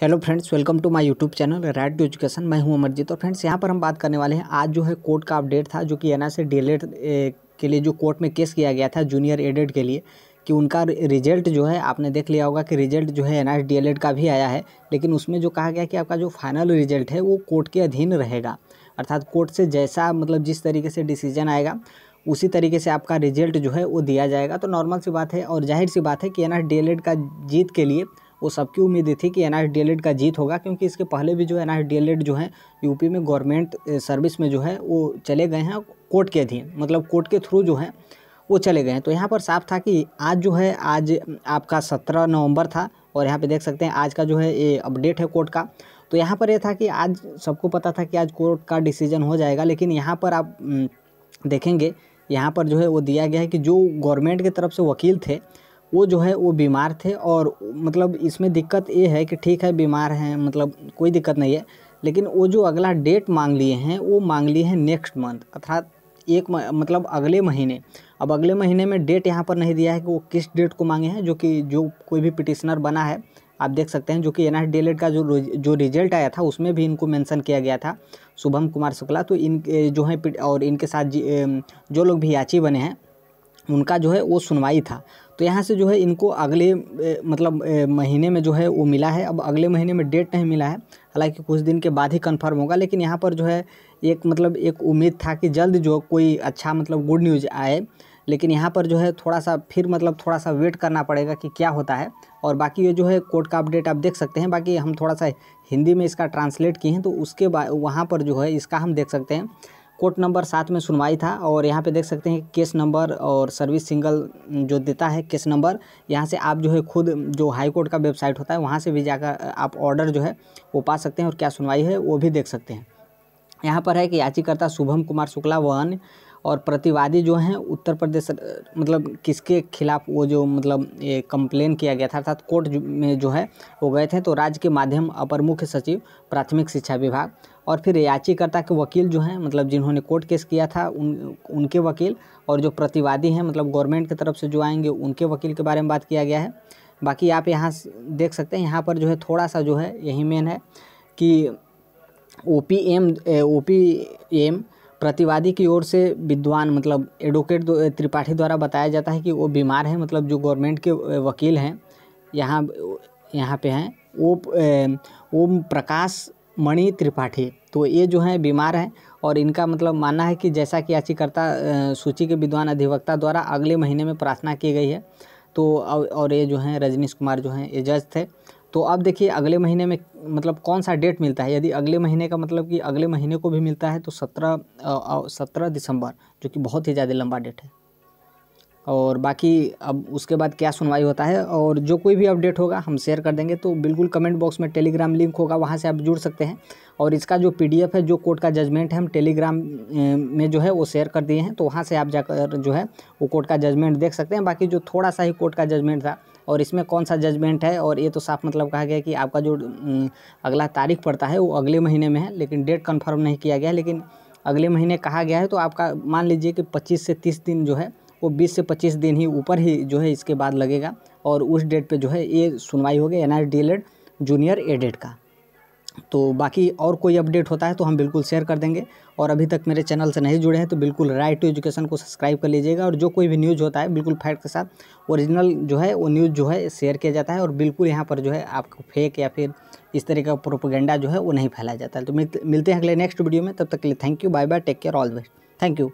hello friends welcome to my YouTube channel right to education मैं हूं अमरजीत और friends यहां पर हम बात करने वाले हैं आज जो है कोर्ट का अपडेट था जो कि एन से डीएलएड के लिए जो कोर्ट में केस किया गया था जूनियर एडेड के लिए कि उनका रिजल्ट जो है आपने देख लिया होगा कि रिजल्ट जो है एन आई का भी आया है लेकिन उसमें जो कहा गया कि आपका जो फाइनल रिजल्ट है वो कोर्ट के अधीन रहेगा अर्थात कोर्ट से जैसा मतलब जिस तरीके से डिसीजन आएगा उसी तरीके से आपका रिजल्ट जो है वो दिया जाएगा तो नॉर्मल सी बात है और जाहिर सी बात है कि एन आई का जीत के लिए वो सबकी उम्मीद थी कि एन आई e का जीत होगा क्योंकि इसके पहले भी जो एन आई e जो है यूपी में गवर्नमेंट सर्विस में जो है वो चले गए हैं कोर्ट के अधीन मतलब कोर्ट के थ्रू जो है वो चले गए हैं तो यहाँ पर साफ था कि आज जो है आज आपका सत्रह नवंबर था और यहाँ पे देख सकते हैं आज का जो है ये अपडेट है कोर्ट का तो यहाँ पर यह था कि आज सबको पता था कि आज कोर्ट का डिसीजन हो जाएगा लेकिन यहाँ पर आप देखेंगे यहाँ पर जो है वो दिया गया है कि जो गवर्नमेंट की तरफ से वकील थे वो जो है वो बीमार थे और मतलब इसमें दिक्कत ये है कि ठीक है बीमार हैं मतलब कोई दिक्कत नहीं है लेकिन वो जो अगला डेट मांग लिए हैं वो मांग लिए हैं नेक्स्ट मंथ अर्थात एक मतलब अगले महीने अब अगले महीने में डेट यहाँ पर नहीं दिया है कि वो किस डेट को मांगे हैं जो कि जो कोई भी पिटिशनर बना है आप देख सकते हैं जो कि एन आई का जो जो रिजल्ट आया था उसमें भी इनको मेंशन किया गया था शुभम कुमार शुक्ला तो इन जो है और इनके साथ जो लोग भी याची बने हैं उनका जो है वो सुनवाई था तो यहाँ से जो है इनको अगले मतलब महीने में जो है वो मिला है अब अगले महीने में डेट नहीं मिला है हालांकि कुछ दिन के बाद ही कंफर्म होगा लेकिन यहाँ पर जो है एक मतलब एक उम्मीद था कि जल्द जो कोई अच्छा मतलब गुड न्यूज़ आए लेकिन यहाँ पर जो है थोड़ा सा फिर मतलब थोड़ा सा वेट करना पड़ेगा कि क्या होता है और बाकी ये जो है कोर्ट का अपडेट आप देख सकते हैं बाकी हम थोड़ा सा हिंदी में इसका ट्रांसलेट किए हैं तो उसके बाद वहाँ पर जो है इसका हम देख सकते हैं कोर्ट नंबर सात में सुनवाई था और यहाँ पे देख सकते हैं केस नंबर और सर्विस सिंगल जो देता है केस नंबर यहाँ से आप जो है खुद जो हाई कोर्ट का वेबसाइट होता है वहाँ से भी जाकर आप ऑर्डर जो है वो पा सकते हैं और क्या सुनवाई है वो भी देख सकते हैं यहाँ पर है कि याचिकर्ता शुभम कुमार शुक्ला व अन्य और प्रतिवादी जो हैं उत्तर प्रदेश मतलब किसके खिलाफ वो जो मतलब ये कंप्लेन किया गया था अर्थात कोर्ट में जो है वो गए थे तो राज्य के माध्यम अपर मुख्य सचिव प्राथमिक शिक्षा विभाग और फिर याचिकाकर्ता के वकील जो हैं मतलब जिन्होंने कोर्ट केस किया था उन उनके वकील और जो प्रतिवादी हैं मतलब गवर्नमेंट की तरफ से जो आएंगे उनके वकील के बारे में बात किया गया है बाकी आप यहाँ देख सकते हैं यहाँ पर जो है थोड़ा सा जो है यही मेन है कि O P M O P M प्रतिवादी की ओर से विद्वान मतलब एडवोकेट त्रिपाठी द्वारा बताया जाता है कि वो बीमार हैं मतलब जो गवर्नमेंट के वकील हैं यहाँ यहाँ पे हैं वो ओम प्रकाश मणि त्रिपाठी तो ये जो हैं बीमार हैं और इनका मतलब मानना है कि जैसा कि याचिकर्ता सूची के विद्वान अधिवक्ता द्वारा अगले महीने में प्रार्थना की गई है तो और ये जो हैं रजनीश कुमार जो हैं ये जज थे तो अब देखिए अगले महीने में मतलब कौन सा डेट मिलता है यदि अगले महीने का मतलब कि अगले महीने को भी मिलता है तो सत्रह सत्रह दिसंबर जो कि बहुत ही ज़्यादा लंबा डेट है और बाकी अब उसके बाद क्या सुनवाई होता है और जो कोई भी अपडेट होगा हम शेयर कर देंगे तो बिल्कुल कमेंट बॉक्स में टेलीग्राम लिंक होगा वहाँ से आप जुड़ सकते हैं और इसका जो पीडीएफ है जो कोर्ट का जजमेंट है हम टेलीग्राम में जो है वो शेयर कर दिए हैं तो वहाँ से आप जाकर जो है वो कोर्ट का जजमेंट देख सकते हैं बाकी जो थोड़ा सा ही कोर्ट का जजमेंट था और इसमें कौन सा जजमेंट है और ये तो साफ मतलब कहा गया कि आपका जो अगला तारीख पड़ता है वो अगले महीने में है लेकिन डेट कन्फर्म नहीं किया गया लेकिन अगले महीने कहा गया है तो आपका मान लीजिए कि पच्चीस से तीस दिन जो है वो 20 से 25 दिन ही ऊपर ही जो है इसके बाद लगेगा और उस डेट पे जो है ये सुनवाई होगी एन आई जूनियर एडेड का तो बाकी और कोई अपडेट होता है तो हम बिल्कुल शेयर कर देंगे और अभी तक मेरे चैनल से नहीं जुड़े हैं तो बिल्कुल राइट टू एजुकेशन को सब्सक्राइब कर लीजिएगा और जो कोई भी न्यूज़ होता है बिल्कुल फैक्ट के साथ ओरिजिनल जो है वो न्यूज़ जो है शेयर किया जाता है और बिल्कुल यहाँ पर जो है आपको फेक या फिर इस तरह का प्रोपोगेंडा जो है वो नहीं फैलाया जाता है तो मिलते हैं अगले नेक्स्ट वीडियो में तब तक के लिए thank you bye bye take care all the best thank you